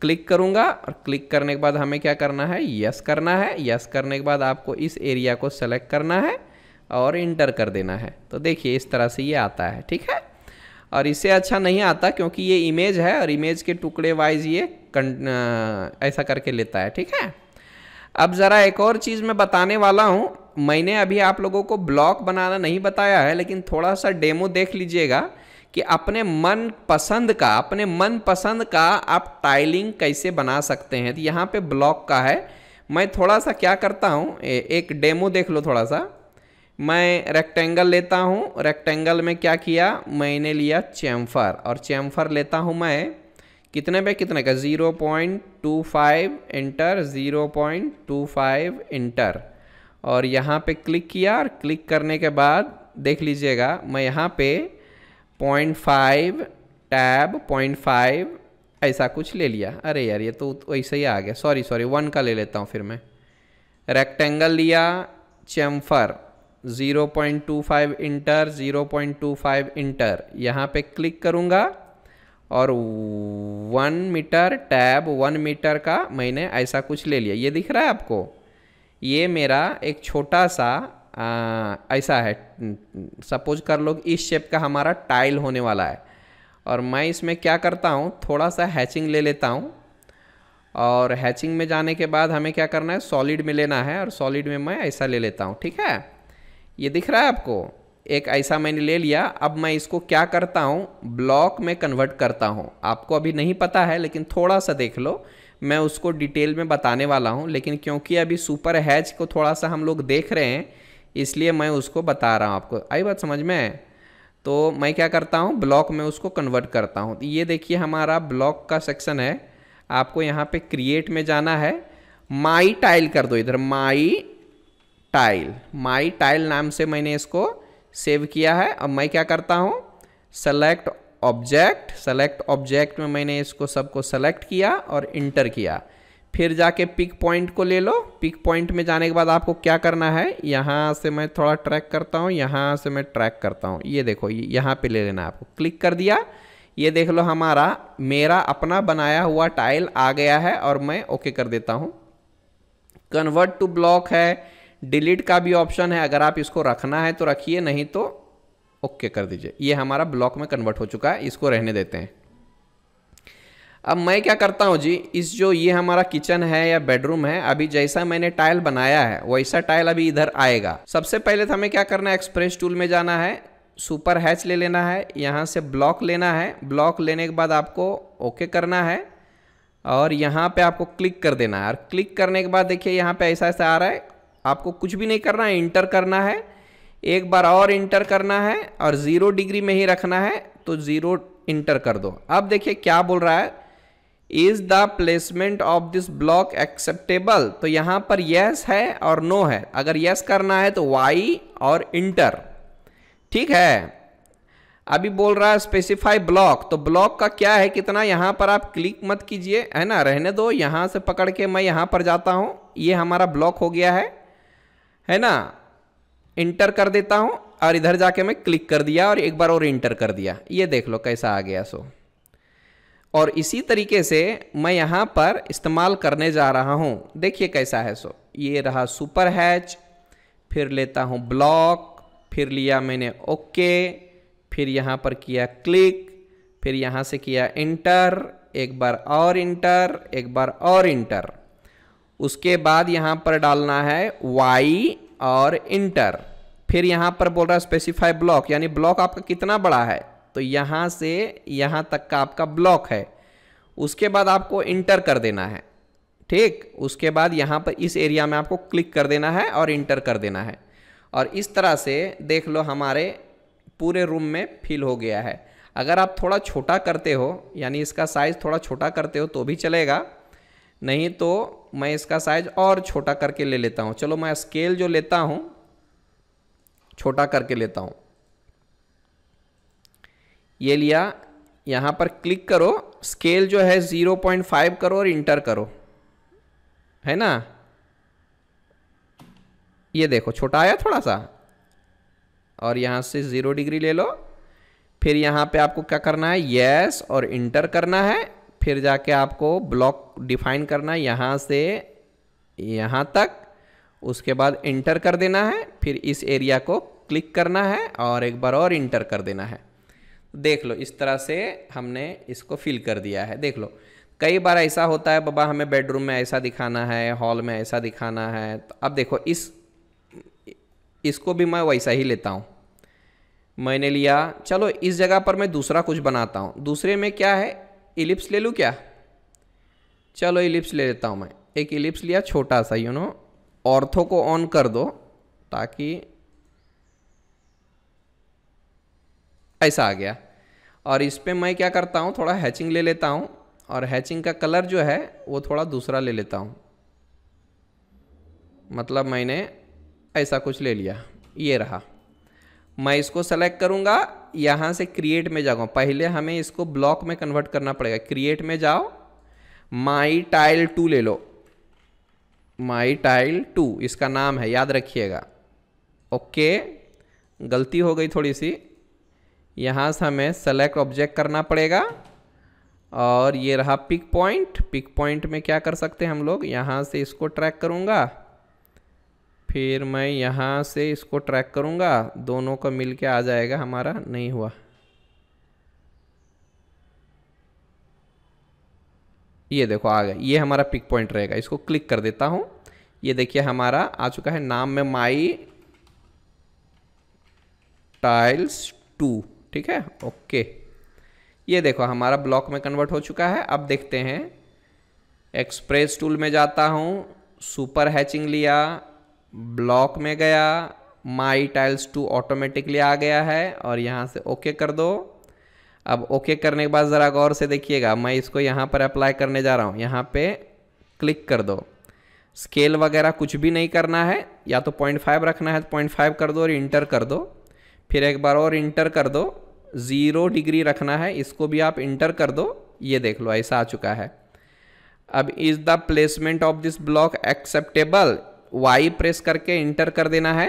क्लिक करूँगा और क्लिक करने के बाद हमें क्या करना है यस करना है यस करने के बाद आपको इस एरिया को सेलेक्ट करना है और इंटर कर देना है तो देखिए इस तरह से ये आता है ठीक है और इससे अच्छा नहीं आता क्योंकि ये इमेज है और इमेज के टुकड़े वाइज ये कं, ऐसा करके लेता है ठीक है अब ज़रा एक और चीज़ मैं बताने वाला हूँ मैंने अभी आप लोगों को ब्लॉक बनाना नहीं बताया है लेकिन थोड़ा सा डेमो देख लीजिएगा कि अपने मन पसंद का अपने मन पसंद का आप टाइलिंग कैसे बना सकते हैं तो यहाँ पे ब्लॉक का है मैं थोड़ा सा क्या करता हूँ एक डेमो देख लो थोड़ा सा मैं रेक्टेंगल लेता हूँ रेक्टेंगल में क्या किया मैंने लिया चैम्फर और चैम्फर लेता हूँ मैं कितने पे कितने का zero point two five enter zero point two five enter और यहाँ पे क्लिक किया और क्लिक करने के बाद देख लीजिएगा मैं यहाँ पे point five tab point five ऐसा कुछ ले लिया अरे यार ये तो वैसे ही आ गया सॉरी सॉरी वन का ले लेता हूँ फिर मैं रेक्टेंगल लिया चैम्फर 0.25 इंटर 0.25 इंटर यहाँ पे क्लिक करूँगा और one metre tab one metre का मैंने ऐसा कुछ ले लिया ये दिख रहा है आपको ये मेरा एक छोटा सा आ, ऐसा है सपोज कर लो इस शेप का हमारा टाइल होने वाला है और मैं इसमें क्या करता हूँ थोड़ा सा हैचिंग ले लेता हूँ और हैचिंग में जाने के बाद हमें क्या करना है सॉलिड में लेना है और सॉलिड में मैं ऐसा ले लेता हूँ ठीक है ये दिख रहा है आपको एक ऐसा मैंने ले लिया अब मैं इसको क्या करता हूँ ब्लॉक में कन्वर्ट करता हूँ आपको अभी नहीं पता है लेकिन थोड़ा सा देख लो मैं उसको डिटेल में बताने वाला हूँ लेकिन क्योंकि अभी सुपर हैच को थोड़ा सा हम लोग देख रहे हैं इसलिए मैं उसको बता रहा हूँ आपको आई बात समझ में तो मैं क्या करता हूँ ब्लॉक में उसको कन्वर्ट करता हूँ ये देखिए हमारा ब्लॉक का सेक्शन है आपको यहाँ पर क्रिएट में जाना है माई टाइल कर दो इधर माई टाइल माई टाइल नाम से मैंने इसको सेव किया है अब मैं क्या करता हूँ सेलेक्ट ऑब्जेक्ट सेलेक्ट ऑब्जेक्ट में मैंने इसको सबको सेलेक्ट किया और इंटर किया फिर जाके पिक पॉइंट को ले लो पिक पॉइंट में जाने के बाद आपको क्या करना है यहाँ से मैं थोड़ा ट्रैक करता हूँ यहाँ से मैं ट्रैक करता हूँ ये देखो ये यहाँ पे ले लेना आपको क्लिक कर दिया ये देख लो हमारा मेरा अपना बनाया हुआ टाइल आ गया है और मैं ओके कर देता हूँ कन्वर्ट टू ब्लॉक है डिलीट का भी ऑप्शन है अगर आप इसको रखना है तो रखिए नहीं तो ओके कर दीजिए ये हमारा ब्लॉक में कन्वर्ट हो चुका है इसको रहने देते हैं अब मैं क्या करता हूँ जी इस जो ये हमारा किचन है या बेडरूम है अभी जैसा मैंने टाइल बनाया है वैसा टाइल अभी इधर आएगा सबसे पहले तो हमें क्या करना है एक्सप्रेस टूल में जाना है सुपर हैच ले लेना है यहाँ से ब्लॉक लेना है ब्लॉक लेने के बाद आपको ओके करना है और यहाँ पे आपको क्लिक कर देना है और क्लिक करने के बाद देखिए यहाँ पे ऐसा ऐसा आ रहा है आपको कुछ भी नहीं करना है इंटर करना है एक बार और इंटर करना है और ज़ीरो डिग्री में ही रखना है तो ज़ीरो इंटर कर दो अब देखिए क्या बोल रहा है is the placement of this block acceptable तो यहाँ पर येस है और नो है अगर येस करना है तो वाई और इंटर ठीक है अभी बोल रहा है स्पेसिफाई ब्लॉक तो ब्लॉक का क्या है कितना यहाँ पर आप क्लिक मत कीजिए है ना रहने दो यहाँ से पकड़ के मैं यहाँ पर जाता हूँ ये हमारा ब्लॉक हो गया है है ना इंटर कर देता हूँ और इधर जाके मैं क्लिक कर दिया और एक बार और इंटर कर दिया ये देख लो कैसा आ गया सो और इसी तरीके से मैं यहाँ पर इस्तेमाल करने जा रहा हूँ देखिए कैसा है सो ये रहा सुपर हैच फिर लेता हूँ ब्लॉक फिर लिया मैंने ओके फिर यहाँ पर किया क्लिक फिर यहाँ से किया इंटर एक बार और इंटर एक बार और इंटर उसके बाद यहाँ पर डालना है वाई और इंटर फिर यहाँ पर बोल रहा है स्पेसिफाई ब्लॉक यानी ब्लॉक आपका कितना बड़ा है तो यहाँ से यहाँ तक का आपका ब्लॉक है उसके बाद आपको इंटर कर देना है ठीक उसके बाद यहाँ पर इस एरिया में आपको क्लिक कर देना है और इंटर कर देना है और इस तरह से देख लो हमारे पूरे रूम में फिल हो गया है अगर आप थोड़ा छोटा करते हो यानी इसका साइज़ थोड़ा छोटा करते हो तो भी चलेगा नहीं तो मैं इसका साइज और छोटा करके ले लेता हूँ चलो मैं स्केल जो लेता हूँ छोटा करके लेता हूँ ये लिया यहाँ पर क्लिक करो स्केल जो है 0.5 करो और इंटर करो है ना ये देखो छोटा आया थोड़ा सा और यहाँ से ज़ीरो डिग्री ले लो फिर यहाँ पे आपको क्या करना है यस और इंटर करना है फिर जाके आपको ब्लॉक डिफाइन करना है यहाँ से यहाँ तक उसके बाद इंटर कर देना है फिर इस एरिया को क्लिक करना है और एक बार और इंटर कर देना है देख लो इस तरह से हमने इसको फिल कर दिया है देख लो कई बार ऐसा होता है बाबा हमें बेडरूम में ऐसा दिखाना है हॉल में ऐसा दिखाना है तो अब देखो इस इसको भी मैं वैसा ही लेता हूँ मैंने लिया चलो इस जगह पर मैं दूसरा कुछ बनाता हूँ दूसरे में क्या है इलिप्स ले लूँ क्या चलो इलिप्स ले लेता हूँ मैं एक इलिप्स लिया छोटा सा यू नो ऑर्थो को ऑन कर दो ताकि ऐसा आ गया और इस पर मैं क्या करता हूँ थोड़ा हैचिंग ले लेता हूँ और हैचिंग का कलर जो है वो थोड़ा दूसरा ले लेता हूँ मतलब मैंने ऐसा कुछ ले लिया ये रहा मैं इसको सेलेक्ट करूँगा यहाँ से क्रिएट में जाऊँगा पहले हमें इसको ब्लॉक में कन्वर्ट करना पड़ेगा क्रिएट में जाओ माई टाइल टू ले लो माई टाइल टू इसका नाम है याद रखिएगा ओके गलती हो गई थोड़ी सी यहाँ से हमें सेलेक्ट ऑब्जेक्ट करना पड़ेगा और ये रहा पिक पॉइंट पिक पॉइंट में क्या कर सकते हैं हम लोग यहाँ से इसको ट्रैक करूँगा फिर मैं यहाँ से इसको ट्रैक करूँगा दोनों का मिल के आ जाएगा हमारा नहीं हुआ ये देखो आ गया ये हमारा पिक पॉइंट रहेगा इसको क्लिक कर देता हूँ ये देखिए हमारा आ चुका है नाम में माई टाइल्स टू ठीक है ओके ये देखो हमारा ब्लॉक में कन्वर्ट हो चुका है अब देखते हैं एक्सप्रेस टूल में जाता हूँ सुपर हैचिंग लिया ब्लॉक में गया माई टाइल्स टू ऑटोमेटिकली आ गया है और यहाँ से ओके कर दो अब ओके करने के बाद ज़रा गौर से देखिएगा मैं इसको यहाँ पर अप्लाई करने जा रहा हूँ यहाँ पे क्लिक कर दो स्केल वगैरह कुछ भी नहीं करना है या तो पॉइंट फाइव रखना है तो पॉइंट फाइव कर दो और इंटर कर दो फिर एक बार और इंटर कर दो ज़ीरो डिग्री रखना है इसको भी आप इंटर कर दो ये देख लो ऐसा आ चुका है अब is the placement of this block acceptable Y press करके इंटर कर देना है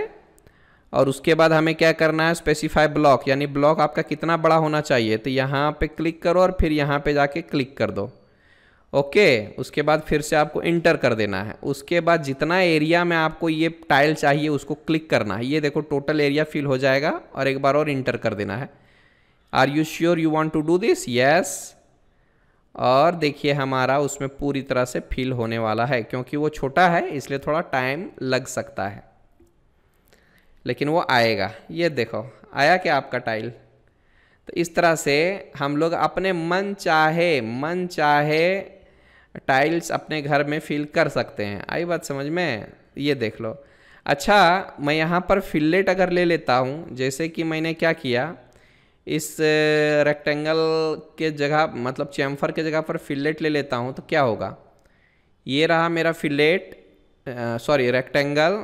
और उसके बाद हमें क्या करना है स्पेसिफाई ब्लॉक यानी ब्लॉक आपका कितना बड़ा होना चाहिए तो यहाँ पे क्लिक करो और फिर यहाँ पे जाके क्लिक कर दो ओके उसके बाद फिर से आपको इंटर कर देना है उसके बाद जितना एरिया में आपको ये टाइल चाहिए उसको क्लिक करना है ये देखो टोटल एरिया फिल हो जाएगा और एक बार और इंटर कर देना है are you sure you want to do this yes और देखिए हमारा उसमें पूरी तरह से फिल होने वाला है क्योंकि वो छोटा है इसलिए थोड़ा टाइम लग सकता है लेकिन वो आएगा ये देखो आया क्या आपका टाइल तो इस तरह से हम लोग अपने मन चाहे मन चाहे टाइल्स अपने घर में फिल कर सकते हैं आई बात समझ में ये देख लो अच्छा मैं यहाँ पर फिल्लेट अगर ले लेता हूँ जैसे कि मैंने क्या किया इस रेक्टेंगल के जगह मतलब चैम्फर के जगह पर फिलेट ले लेता हूँ तो क्या होगा ये रहा मेरा फिलेट सॉरी रेक्टेंगल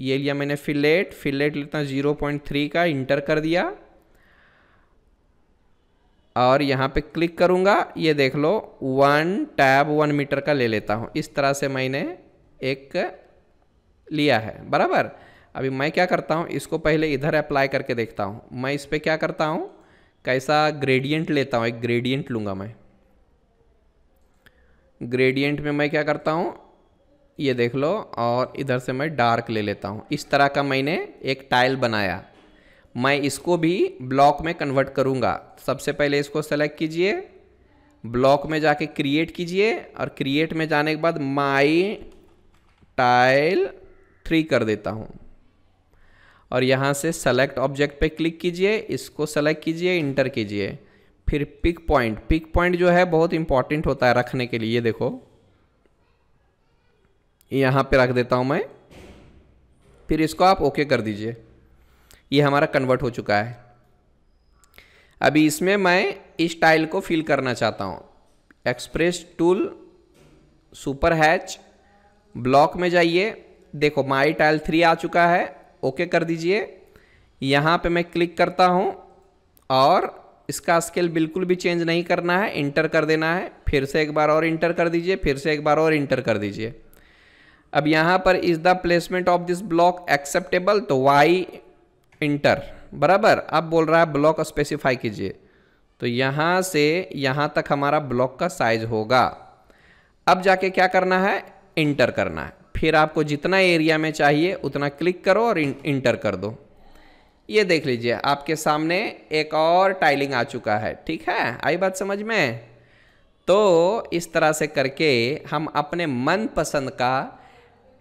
ये लिया मैंने फिलेट फिलेट लेता हूँ ज़ीरो पॉइंट थ्री का इंटर कर दिया और यहाँ पे क्लिक करूँगा ये देख लो वन टैब वन मीटर का ले लेता हूँ इस तरह से मैंने एक लिया है बराबर अभी मैं क्या करता हूँ इसको पहले इधर अप्लाई करके देखता हूँ मैं इस पर क्या करता हूँ कैसा ग्रेडियंट लेता हूँ एक ग्रेडियंट लूँगा मैं ग्रेडियंट में मैं क्या करता हूँ ये देख लो और इधर से मैं डार्क ले लेता हूँ इस तरह का मैंने एक टाइल बनाया मैं इसको भी ब्लॉक में कन्वर्ट करूँगा सबसे पहले इसको सेलेक्ट कीजिए ब्लॉक में जाके क्रिएट कीजिए और क्रिएट में जाने के बाद माई टाइल थ्री कर देता हूँ और यहाँ से सेलेक्ट ऑब्जेक्ट पे क्लिक कीजिए इसको सेलेक्ट कीजिए इंटर कीजिए फिर पिक पॉइंट पिक पॉइंट जो है बहुत इंपॉर्टेंट होता है रखने के लिए देखो यहाँ पे रख देता हूँ मैं फिर इसको आप ओके कर दीजिए ये हमारा कन्वर्ट हो चुका है अभी इसमें मैं इस टाइल को फिल करना चाहता हूँ express tool super hatch block में जाइए देखो माई टाइल थ्री आ चुका है ओके कर दीजिए यहाँ पे मैं क्लिक करता हूँ और इसका स्केल बिल्कुल भी चेंज नहीं करना है इंटर कर देना है फिर से एक बार और इंटर कर दीजिए फिर से एक बार और इंटर कर दीजिए अब यहाँ पर is the placement of this block acceptable तो वाई इंटर बराबर अब बोल रहा है ब्लॉक स्पेसिफाई कीजिए तो यहाँ से यहाँ तक हमारा ब्लॉक का साइज होगा अब जाके क्या करना है इंटर करना है फिर आपको जितना एरिया में चाहिए उतना क्लिक करो और इंटर कर दो ये देख लीजिए आपके सामने एक और टाइलिंग आ चुका है ठीक है आई बात समझ में तो इस तरह से करके हम अपने मनपसंद का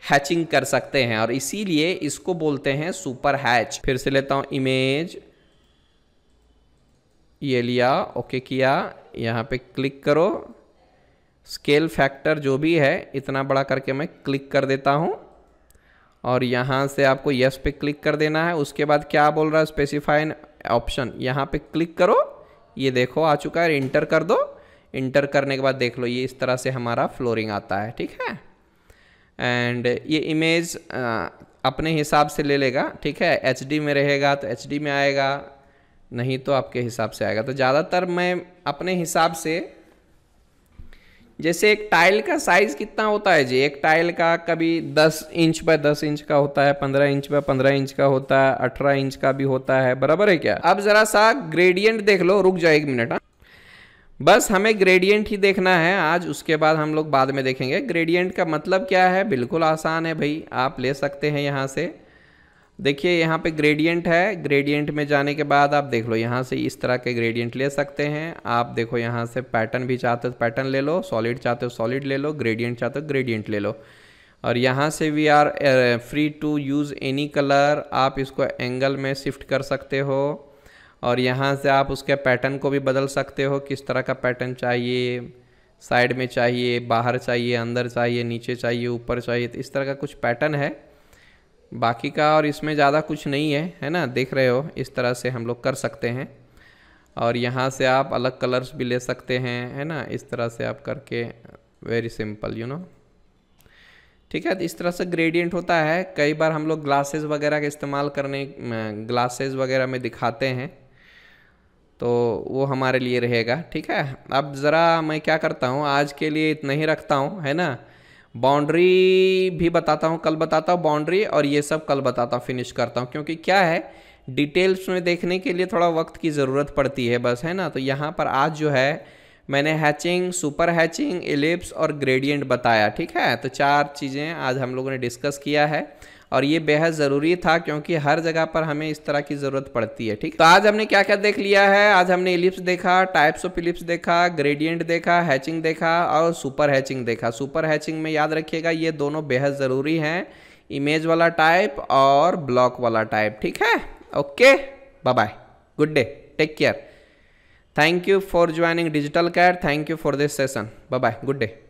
हैचिंग कर सकते हैं और इसीलिए इसको बोलते हैं सुपर हैच फिर से लेता हूँ इमेज ये लिया ओके किया यहाँ पे क्लिक करो स्केल फैक्टर जो भी है इतना बड़ा करके मैं क्लिक कर देता हूँ और यहाँ से आपको यस पे क्लिक कर देना है उसके बाद क्या बोल रहा है स्पेसिफाइन ऑप्शन यहाँ पे क्लिक करो ये देखो आ चुका है इंटर कर दो इंटर करने के बाद देख लो ये इस तरह से हमारा फ्लोरिंग आता है ठीक है एंड ये इमेज अपने हिसाब से ले लेगा ठीक है एच में रहेगा तो एच में आएगा नहीं तो आपके हिसाब से आएगा तो ज़्यादातर मैं अपने हिसाब से जैसे एक टाइल का साइज़ कितना होता है जी एक टाइल का कभी 10 इंच बाय 10 इंच का होता है 15 इंच बाय 15 इंच का होता है 18 इंच का भी होता है बराबर है क्या अब ज़रा सा ग्रेडियंट देख लो रुक जाए एक मिनट हाँ। बस हमें ग्रेडियंट ही देखना है आज उसके बाद हम लोग बाद में देखेंगे ग्रेडियंट का मतलब क्या है बिल्कुल आसान है भाई आप ले सकते हैं यहाँ से देखिए यहाँ पे ग्रेडियंट है ग्रेडियंट में जाने के बाद आप देख लो यहाँ से इस तरह के ग्रेडियंट ले सकते हैं आप देखो यहाँ से पैटर्न भी चाहते हो पैटर्न तो ले लो सॉलिड चाहते हो सॉलिड तो ले लो ग्रेडियंट चाहते हो ग्रेडियंट तो ले लो और यहाँ से we are free to use any colour आप इसको एंगल में शिफ्ट कर सकते हो और यहाँ से आप उसके पैटर्न को भी बदल सकते हो किस तरह का पैटर्न चाहिए साइड में चाहिए बाहर चाहिए अंदर चाहिए नीचे चाहिए ऊपर चाहिए तो इस तरह का कुछ पैटर्न है बाकी का और इसमें ज़्यादा कुछ नहीं है है ना देख रहे हो इस तरह से हम लोग कर सकते हैं और यहाँ से आप अलग कलर्स भी ले सकते हैं है ना इस तरह से आप करके वेरी सिंपल यू नो ठीक है तो इस तरह से ग्रेडियंट होता है कई बार हम लोग ग्लासेस वगैरह का इस्तेमाल करने ग्लासेस वगैरह में दिखाते हैं तो वो हमारे लिए रहेगा ठीक है अब ज़रा मैं क्या करता हूँ आज के लिए इतना ही रखता हूँ है ना बाउंड्री भी बताता हूँ कल बताता हूँ बाउंड्री और ये सब कल बताता हूँ फिनिश करता हूँ क्योंकि क्या है डिटेल्स में देखने के लिए थोड़ा वक्त की ज़रूरत पड़ती है बस है ना तो यहाँ पर आज जो है मैंने हैचिंग सुपर हैचिंग एलिप्स और ग्रेडियंट बताया ठीक है तो चार चीज़ें आज हम लोगों ने डिस्कस किया है और ये बेहद ज़रूरी था क्योंकि हर जगह पर हमें इस तरह की ज़रूरत पड़ती है ठीक तो आज हमने क्या क्या देख लिया है आज हमने इलिप्स देखा टाइप्स ऑफ इलिप्स देखा ग्रेडियंट देखा हैचिंग देखा और सुपर हैचिंग देखा सुपर हैचिंग में याद रखिएगा ये दोनों बेहद ज़रूरी हैं इमेज वाला टाइप और ब्लॉक वाला टाइप ठीक है okay bye bye good day take care thank you for joining digital CAD thank you for this session bye bye good day